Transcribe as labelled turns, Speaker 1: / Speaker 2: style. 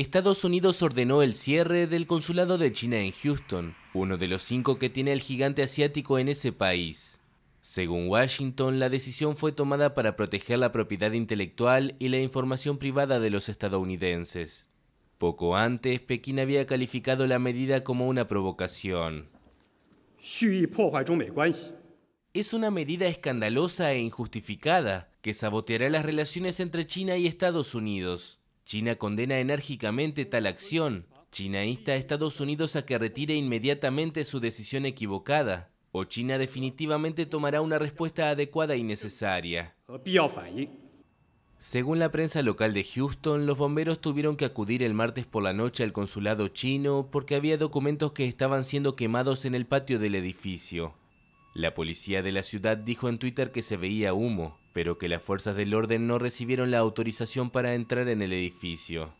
Speaker 1: Estados Unidos ordenó el cierre del consulado de China en Houston, uno de los cinco que tiene el gigante asiático en ese país. Según Washington, la decisión fue tomada para proteger la propiedad intelectual y la información privada de los estadounidenses. Poco antes, Pekín había calificado la medida como una provocación. Es una medida escandalosa e injustificada que saboteará las relaciones entre China y Estados Unidos. China condena enérgicamente tal acción. China insta a Estados Unidos a que retire inmediatamente su decisión equivocada, o China definitivamente tomará una respuesta adecuada y necesaria. Según la prensa local de Houston, los bomberos tuvieron que acudir el martes por la noche al consulado chino porque había documentos que estaban siendo quemados en el patio del edificio. La policía de la ciudad dijo en Twitter que se veía humo pero que las fuerzas del orden no recibieron la autorización para entrar en el edificio.